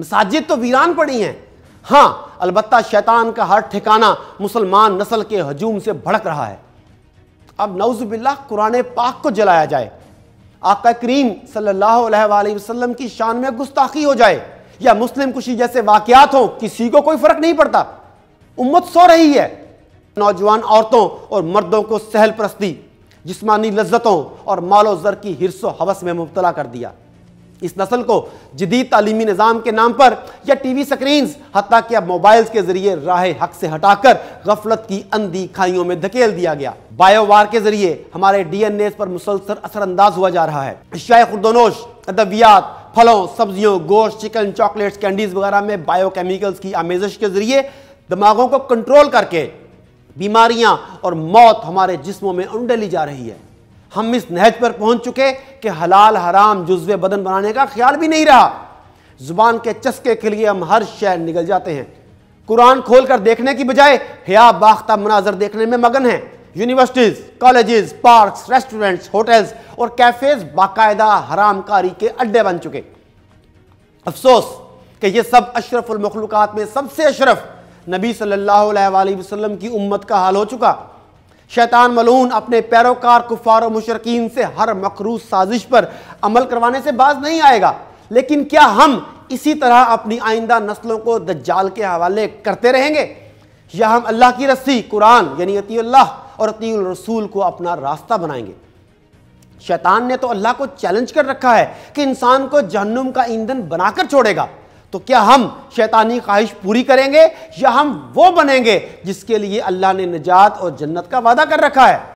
मसाजिद तो वीरान पड़ी हैं हाँ अलबत्ता शैतान का हर ठिकाना मुसलमान नस्ल के हजूम से भड़क रहा है अब नौजबिल्ला कुरान पाक को जलाया जाए आका करीम सल्लल्लाहु अलैहि की शान में गुस्ताखी हो जाए या मुस्लिम कुशी जैसे वाकियात हो किसी को कोई फर्क नहीं पड़ता उम्मत सो रही है नौजवान औरतों और मर्दों को सहल प्रस्ती जिसमानी लज्जतों और मालो जर की हिरसो हवस में मुबतला कर दिया इस नस्ल को जदीद तालीमी निज़ाम के नाम पर या टी वी स्क्रीन हती कि अब मोबाइल्स के ज़रिए राह हक से हटाकर गफलत की अंधी खाइयों में धकेल दिया गया बायोवार के ज़रिए हमारे डी एन एस पर मुसलसल असरअंदाज हुआ जा रहा है शाय खुरदोनोश अदवियात फलों सब्जियों गोश्त चिकन चॉकलेट्स कैंडीज़ वगैरह में बायो केमिकल्स की आमेजश के ज़रिए दिमागों को कंट्रोल करके बीमारियाँ और मौत हमारे जिसमों में उंडली जा रही है हम इस नहज पर पहुंच चुके कि हलाल हराम जुज्वे बदन बनाने का ख्याल भी नहीं रहा ज़ुबान के चस्के के लिए हम हर शहर निकल जाते हैं कुरान खोल कर देखने की बजाय हया बाख्ता मनाजर देखने में मगन हैं universities colleges parks restaurants hotels और कैफ़ेज़ बाकायदा हरामकारी के अड्डे बन चुके अफसोस कि ये सब अशरफुलमखलूक़ात में सबसे अशरफ नबी सल्लल्लाहु अलैहि वसल्लम की उम्मत का हाल हो चुका शैतान मलून अपने पैरोकार कुफार मुशरकिन से हर मकरूज साजिश पर अमल करवाने से बाज नहीं आएगा लेकिन क्या हम इसी तरह अपनी आइंदा नस्लों को दज्जाल के हवाले करते रहेंगे या हम अल्लाह की रस्सी कुरान यानी अतील्ला और अतील रसूल को अपना रास्ता बनाएंगे शैतान ने तो अल्लाह को चैलेंज कर रखा है कि इंसान को जहनुम का ईंधन बनाकर छोड़ेगा तो क्या हम शैतानी ख्वाहिश पूरी करेंगे या हम वो बनेंगे जिसके लिए अल्लाह ने निजात और जन्नत का वादा कर रखा है